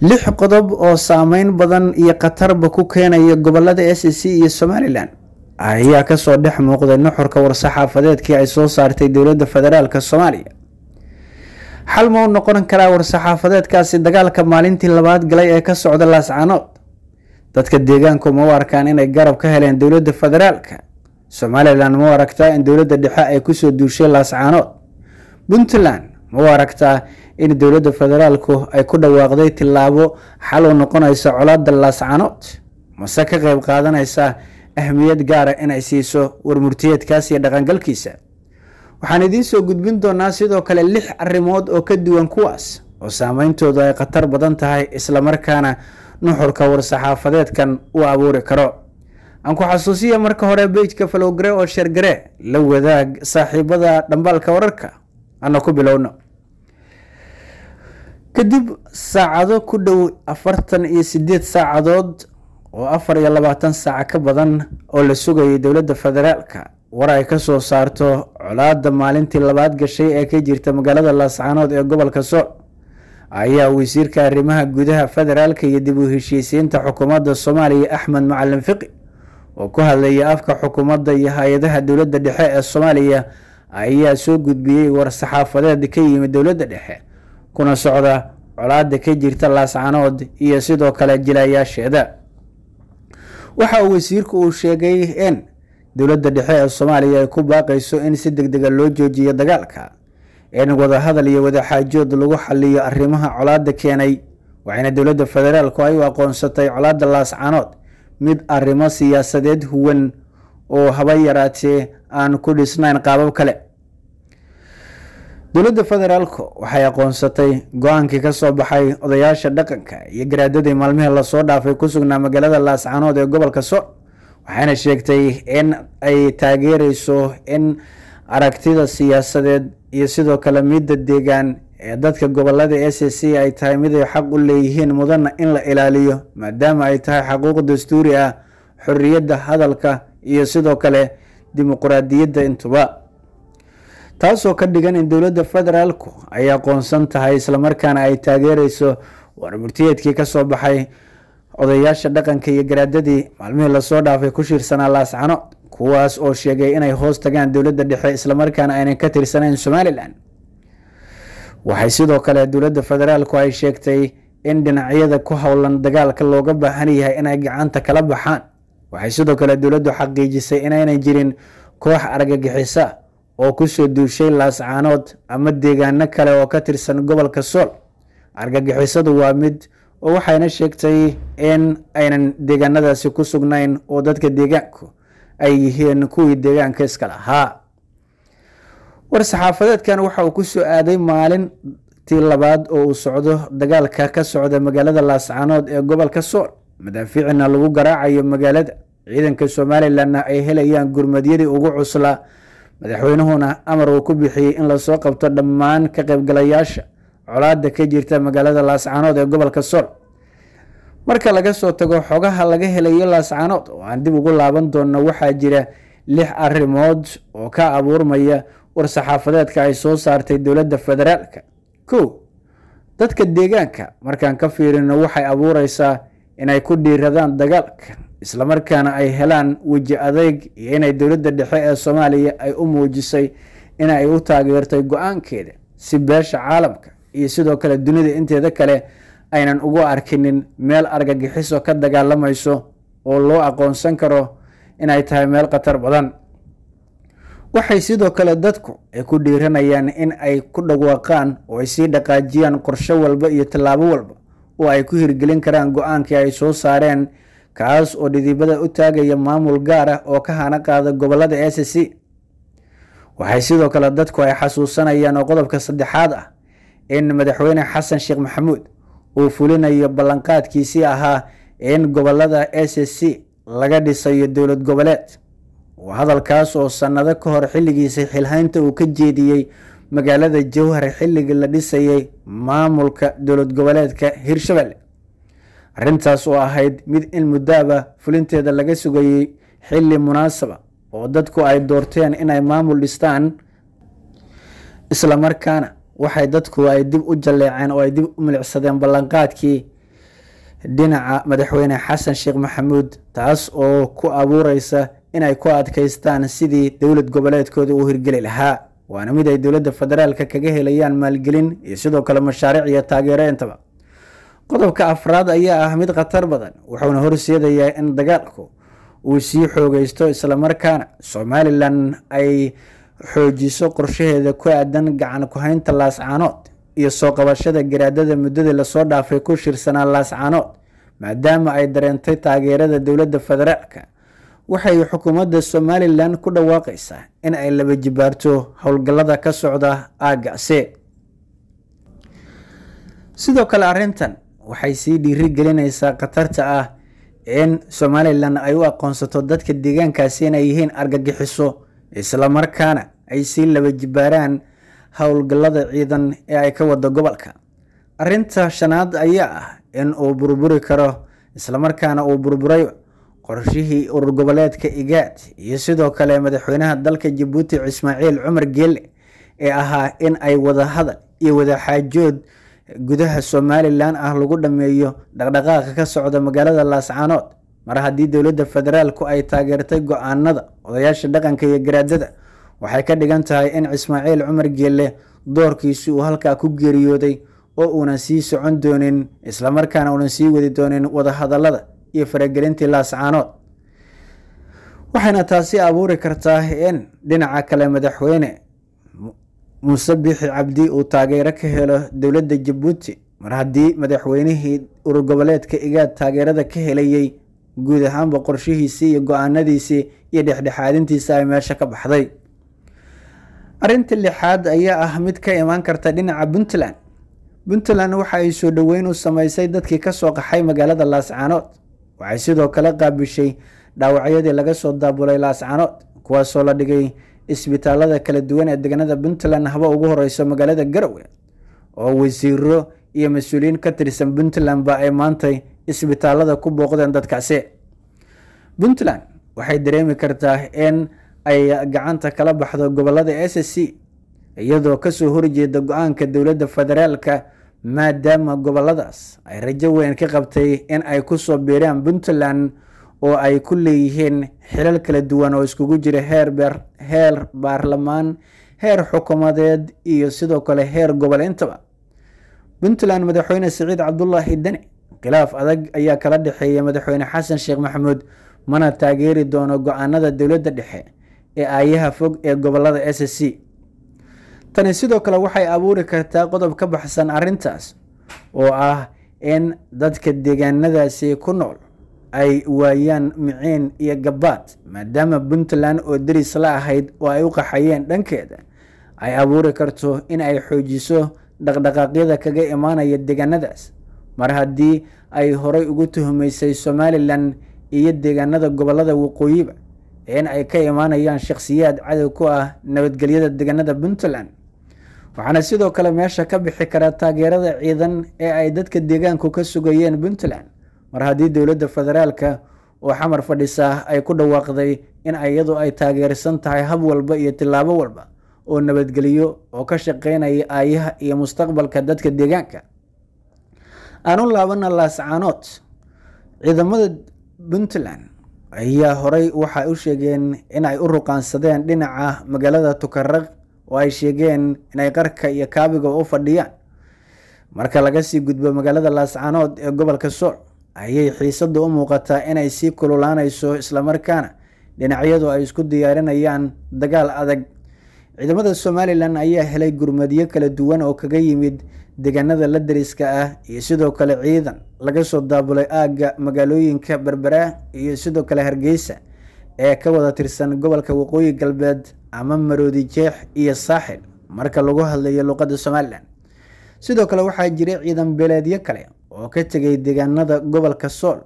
lix qodob oo saameyn badan iyo khatarba ku keenaya gobolada s e c iyo somalilan ayaa kasoo dhex muuqday nuxurka war-saxaafadeedkii ay soo saartay dowladda federaalka soomaaliya xal ma u noqon karaa war-saxaafadeedkaasi dagaalka maalintii labaad galay ee ka socda laascanood dadka deegaanku ma u arkaan inay garab ka heleen dowladda federaalka somalilan ma u aragtaa in dowladda dhexe ay kusoo duushay laascanood puntland ma u aragtaa in dowladda federaalku ay ku dhawaaqday tillaabo xal u noqonaysa colaada laascanood mase ka qayb qaadanaysa ahmiyad gaara inay siiso warmurtiyeedkaas iyo dhaqangalkiisa waxaan idiin soo gudbin doonaa sidoo kale lix arrimood oo ka duwan kuwaas oo saamayntoodu ay khatar badan tahay islamarkaana nuxurka war-saxaafadeedkan uu abuuri karo aan ku xasuusiya marka hore beijka falowgare oo sheergare la wadaag saaxiibada dhambaalka wararka ana ku bilowno kadib saacado ku dhow afartan iyo sideed saacadood oo afar iyo labaatan saaca ka badan oo la sugayay dowladda federaalka war ay ka soo saarto colaadda maalintii labaad gashay ee ka jirta magaalada laascaanood ee gobolka soc ayaa wasiirka arrimaha gudaha federaalka iyo dib u heshiisiinta xukuumadda soomaaliya axmed macalin fiqi oo ku hadlaya afka xukuumadda iyo hay-adaha dowladda dhexe ee soomaaliya ayaa soo gudbiyey war saxaafadeed ka yimid dowladda dhexe kuna socda colaadda ka jirta laascanood iyo sidoo kale jilayaasheeda waxa uu wasiirku uu sheegay in dowladda dhexe ee soomaaliya ay ku baaqayso in si deg dega ah loo joojiyo dagaalka in wadahadal iyo wadaxaajood lagu xaliyo arrimaha colaadda keenay waxayna dowladda federaalku ay u aqoonsatay colaadda laascanood mid arrimo siyaasadeed huwan oo haba yaraatee aan ku dhisnayn qaabab kale dowladda federaalku waxay aqoonsatay go-aankii ka soo baxay odayaasha dhaqanka iyo garaadadii maalmihii lasoo dhaafay ku sugnaa magaalada laascanood ee gobolka sor waxayna sheegtay in ay taageereyso in aragtida siyaasadeed iyo sidoo kale midda deegaan ee dadka gobolada a c c ay tahay miday xaq u leeyihiin mudana in la ilaaliyo maadaama ay tahay xaquuq dastuuri ah xorriyadda hadalka iyo sidoo kale dimuqraadiyadda intuba taasoo ka dhigan in dowladda federaalku ay aqoonsan tahay islamarkaana ay taageereyso warmurtiyeedkii kasoo baxay odayaasha dhaqanka iyo garaadadii maalmihii lasoo dhaafay ku shiirsanaa laascano kuwaas oo sheegay inay hoos tagaan dowladda dhexe islamarkaana aynan ka tirsanayn somalilan waxay sidoo kale dowladda federaalku ay sheegtay in dhinacyada ku howlan dagaalka looga baahan yahay inay gacanta kala baxaan waxay sidoo kale dowladdu xaqiijisay inaynan jirin koox argagixisa oo kusoo duushay laascaanood ama deegaano kale oo ka tirsan gobolka sool argagixisadu waa mid oo waxayna sheegtay in aynan deegaanadaasi ku sugnayn oo dadka deegaanku ay yihiin kuwii deegaanka iska lahaa war saxaafadeedkan waxa uu ku soo aaday maalintii labaad oo uu socdo dagaalka ka socda magaalada laascaanood ee gobolka sool madaafiicina lagu garaacayo magaalada ciidanka somalilanna ay helayaan gurmadyadii ugu cuslaa madaxweynuhuna amar uu ku bixiyey in lasoo qabto dhammaan ka qaybgalayaasha colaadda ka jirta magaalada laascaanood ee gobolka sool marka laga soo tago xogaha laga helayo laascaanood oo aan dib ugu laaban doonno waxaa jira lix arrimood oo ka abuurmaya war-saxaafadeedka ay soo saartay dowladda federaalka kow dadka deegaanka markaan ka fiirino waxay abuureysaa inay ku dhiiradaan dagaalka islamarkaana ay helaan weji adeyg iyo inay dowladda dhexe ee soomaaliya ay u muujisay in ay u taageertay go-aankeeda si beesha caalamka iyo sidoo kale dunida inteeda kale aynan ugu arkinin meel argagixiso ka dagaalamayso oo loo aqoonsan karo inay tahay meel khatar badan waxay sidoo kale dadku ay ku dhiiranayaan in ay ku dhawaaqaan oo ay sii dhaqaajiyaan qorshe walba iyo tallaabo walba oo ay ku hirgelin karaan go-aankii ay soo saareen kaas oo dhidibada u taagaya maamul gaar ah oo ka hana qaada gobolada s c waxay sidoo kale dadku ay xasuusanayaan oo qodobka saddexaad ah in madaxweyne xasan sheekh maxamuud uu fulinayo ballanqaadkiisii ahaa in gobolada s c laga dhisayo dowlad goboleed hadalkaas oo sannado ka hor xilligiisa xilhaynta uu ka jeediyey magaalada jowhar xilligii la dhisayay maamulka dowlad goboleedka hirshabelle arrintaas oo ahayd mid in muddaaba fulinteeda laga sugayey xilli munaasaba oo dadku ay doorteen inay maamul dhistaan islamarkaana waxay dadku ay dib u jalleeceen oo ay dib u milicsadeen ballanqaadkii dhinaca madaxweyne xasan sheekh maxamuud taas oo ku abuureysa inay ku adkaystaan sidii dowlad goboleedkooda uu hirgeli lahaa waana mid ay dowladda federaalka kaga helayaan maalgelin iyo sidoo kale mashaariic iyo taageero intaba qodobka afraad ayaa ah mid khatar badan wuxuuna horseedayaa in dagaalku uu sii xoogaysto islamarkaana somalilan ay xoojiso qorshaheeda ku aadan gacan ku-haynta laascaanood iyo soo qabashada garaadada muddada lasoo dhaafay ku shirsanaa laascaanood maadaama ay dareentay taageerada dowladda federaalka waxay xukuumadda somalilan ku dhawaaqaysaa in ay laba jibaarto howlgallada ka socda aagase sidoo kale arrintan waxay sii dhiiri gelinaysaa khatarta ah in somalilan ay u aqoonsato dadka deegaankaasi inay yihiin argagixiso islamarkaana ay sii labajibaaraan howlgallada ciidan ee ay ka wado gobolka arrinta shanaad ayaa ah in uu burburi karo islamarkaana uu burburay qorshihii urur goboleedka igaad iyo sidoo kale madaxweynaha dalka jabuuti ismaaciil cumar geelle ee ahaa in ay wadahadal iyo wadaxaajood gudaha somalilan ah lagu dhammeeyo dhaqdhaqaaqa ka socda magaalada laascaanood mar haddii dowladda federaalku ay taageertay go-aanada odayaasha dhaqanka iyo garaadada waxay ka dhigan tahay in cismaaciil cumar geelle doorkiisi uu halkaa ku geeriyooday oo uunan sii socon doonin islamarkaana uunan sii wadi doonin wadahadallada iyo faragelintii laascaanood waxayna taasi abuuri kartaa in dhinaca kale madaxweyne muuse biixi cabdi uu taageero ka helo dowladda jabuuti mar haddii madaxweynihii urugoboleedka igaad taageerada ka helayay guud ahaanba qorshihiisii iyo go-aanadiisii iyo dhexdhexaadintiisa ay meesha ka baxday arrinta lixaad ayaa ah mid ka imaan karta dhinaca puntland puntland waxa ay soo dhoweyn u samaysay dadkii kasoo qaxay magaalada laascanood waxay sidoo kale qaabishay dhaawacyadii laga soo daabulay laascaanood kuwaasoo la dhigay isbitaalada kala duwan ee deganada puntland haba ugu horeyso magaalada garowe oo wasiiro iyo mas-uuliyiin ka tirsan puntland ba ay maantay isbitaalada ku booqdeen dadkaasi puntland waxay dareemi kartaa in ay gacanta kala baxdo gobolada s c iyadoo kasoo horjeeda go-aanka dowladda federaalka maadaama goboladaas ay rajo weyn ka qabtay in ay kusoo biiraan puntland oo ay ku leeyihiin xilal kala duwan oo iskugu jira heer baarlamaan heer xukuumadeed iyo sidoo kale heer gobol intaba puntland madaxweyne siciid cabdulaahi deni khilaaf adag ayaa kala dhexeeya madaxweyne xasan sheekh maxamuud mana taageeri doono go-aanada dowladda dhexe ee aayaha fog ee gobolada s c tani sidoo kale waxay abuuri kartaa qodob ka baxsan arrintaas oo ah in dadka deegaanadaasi ku nool ay waayaan miceen iyo gabaad maadaama puntland oo deris la ahayd oo ay u qaxayeen dhankeeda ay abuuri karto in ay xoojiso dhaqdhaqaaqyada kaga imaanaya deegaanadaas mar haddii ay horay ugu tuhumaysay somalilan iyo deegaanada gobollada waqooyiba in ay ka imaanayaan shakhsiyaad cadow ku ah nabadgelyada deegaanada puntland waxaana sidoo kale meesha ka bixi kara taageerada ciidan ee ay dadka deegaanku ka sugayeen puntland mar haddii dowladda federaalka oo xamar fadhisaa ay ku dhawaaqday in iyadu ay taageersan tahay hab walba iyo tilaabo walba oo nabadgelyo oo ka shaqaynaya aayaha iyo mustaqbalka dadka deegaanka aan u laabana laascaanood ciidamada puntland ayaa horay waxay u sheegeen in ay u ruqaansadeen dhinaca magaalada tukaraq oo ay sheegeen inay qarka iyo kaabiga u fadhiyaan marka laga sii gudbo magaalada laascaanood ee gobolka sool ayay xiisadu u muuqataa inay sii kululaanayso islamarkaana dhinacyadu ay isku diyaarinayaan dagaal adag ciidamada somalilan ayaa helay gurmadyo kala duwan oo kaga yimid deegaanada la dariska ah iyo sidoo kale ciidan laga soo daabulay aagga magaalooyinka berbera iyo sidoo kale hargeysa ee ka wada tirsan gobolka waqooyi galbeed ama maroodi jeex iyo saaxil marka lagu hadlayo luuqadda somalilan sidoo kale waxaa jiray ciidan beeleedyo kale oo ka tegay deegaanada gobolka sool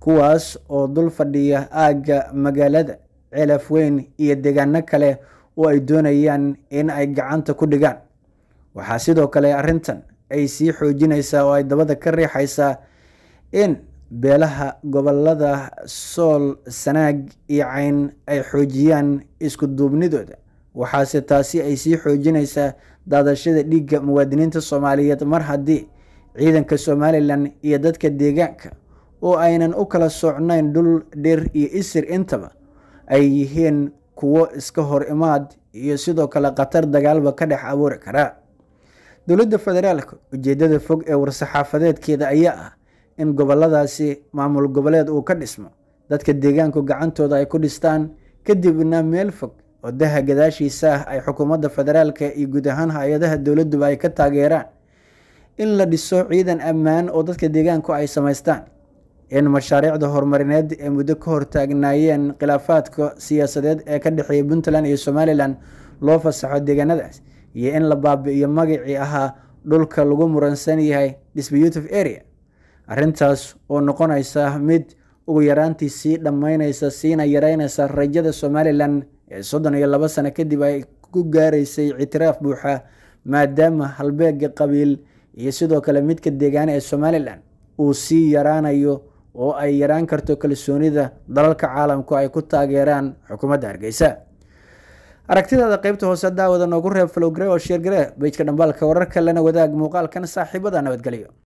kuwaas oo dul fadhiya aagga magaalada ceelaf weyn iyo deegaano kale oo ay doonayaan in ay gacanta ku dhigaan waxaa sidoo kale arrintan ay sii xoojinaysaa oo ay dabada ka riixaysaa in beelaha gobolada sool sanaag iyo cayn ay xoojiyaan isku duubnidooda waxaase taasi ay sii xoojinaysaa daadashada dhiigga muwaadiniinta soomaaliyeed mar haddii ciidanka somalilan iyo dadka deegaanka oo aynan u kala socnayn dhul dhir iyo isir intaba ay yihiin kuwo iska hor imaad iyo sidoo kale khatar dagaalba ka dhex abuuri kara dowladda federaalka ujeedada fog ee war-saxaafadeedkeeda ayaa ah in gobolladaasi maamul goboleed uu ka dhismo dadka deegaanku gacantooda ay ku dhistaan kadibna meel fog wadaha gadaashiisa ah ay xukuumadda federaalk iyo guud ahaan hay-adaha dowladduba ay ka taageeraan in la dhiso ciidan ammaan oo dadka deegaanku ay samaystaan in mashaariicda horumarineed ee muddo ka hortaagnaayeen khilaafaadka siyaasadeed ee ka dhexeeya puntland iyo somalilan loo fasaxo deegaanadaas iyo in la baabi'iyo magacii ahaa dhulka lagu muransan yahay disputive area arrintaas oo noqonaysa mid ugu yaraantii sii dhammaynaysa siina yareynaysa rajada somalilan ee soddon iyo labo sano kadib ay ku gaaraysay ictiraaf buuxa maadaama halbeega qabiil iyo sidoo kale midka deegaana ee somalilan uu sii yaraanayo oo ay yaraan karto kalsoonida dalalka caalamku ay ku taageeraan xukuumadda hargeysa aragtidaada qeybta hoose daawada noogu reeb falowgre oo sheergare beyjka dhambaalka wararka lana wadaag muuqaalkan saaxiibada nabadgelyo